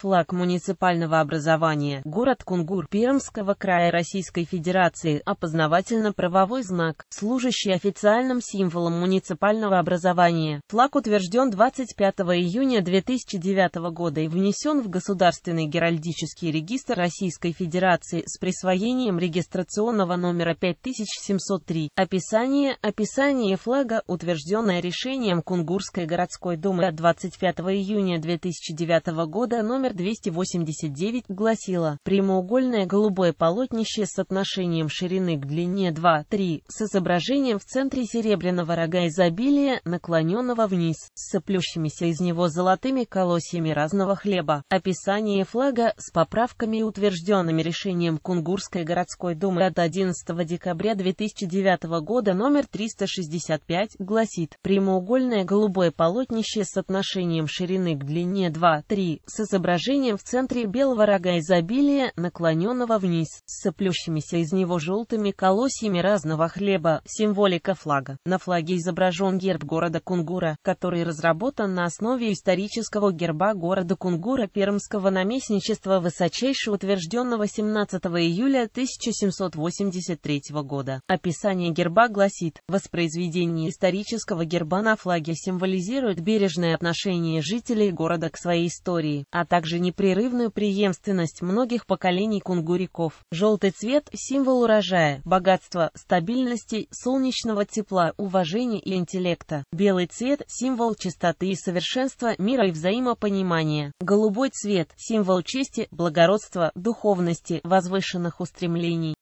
Флаг муниципального образования, город Кунгур Пермского края Российской Федерации, опознавательно-правовой знак, служащий официальным символом муниципального образования. Флаг утвержден 25 июня 2009 года и внесен в Государственный геральдический регистр Российской Федерации с присвоением регистрационного номера 5703. Описание Описание флага, утвержденное решением Кунгурской городской думы от 25 июня 2009 года номер номер 289 гласила «Прямоугольное голубое полотнище с отношением ширины к длине 2-3, с изображением в центре серебряного рога изобилия, наклоненного вниз, с соплющимися из него золотыми колосьями разного хлеба». Описание флага с поправками, и утвержденными решением Кунгурской городской думы от 11 декабря 2009 года номер 365 гласит «Прямоугольное голубое полотнище с отношением ширины к длине 2-3, с изображением положением в центре белого рога изобилия, наклоненного вниз, с соплющимися из него желтыми колосьями разного хлеба, символика флага. На флаге изображен герб города Кунгура, который разработан на основе исторического герба города Кунгура Пермского наместничества высочайшего утвержденного 17 июля 1783 года. Описание герба гласит, воспроизведение исторического герба на флаге символизирует бережное отношение жителей города к своей истории, а также также непрерывную преемственность многих поколений кунгуриков. Желтый цвет – символ урожая, богатства, стабильности, солнечного тепла, уважения и интеллекта. Белый цвет – символ чистоты и совершенства, мира и взаимопонимания. Голубой цвет – символ чести, благородства, духовности, возвышенных устремлений.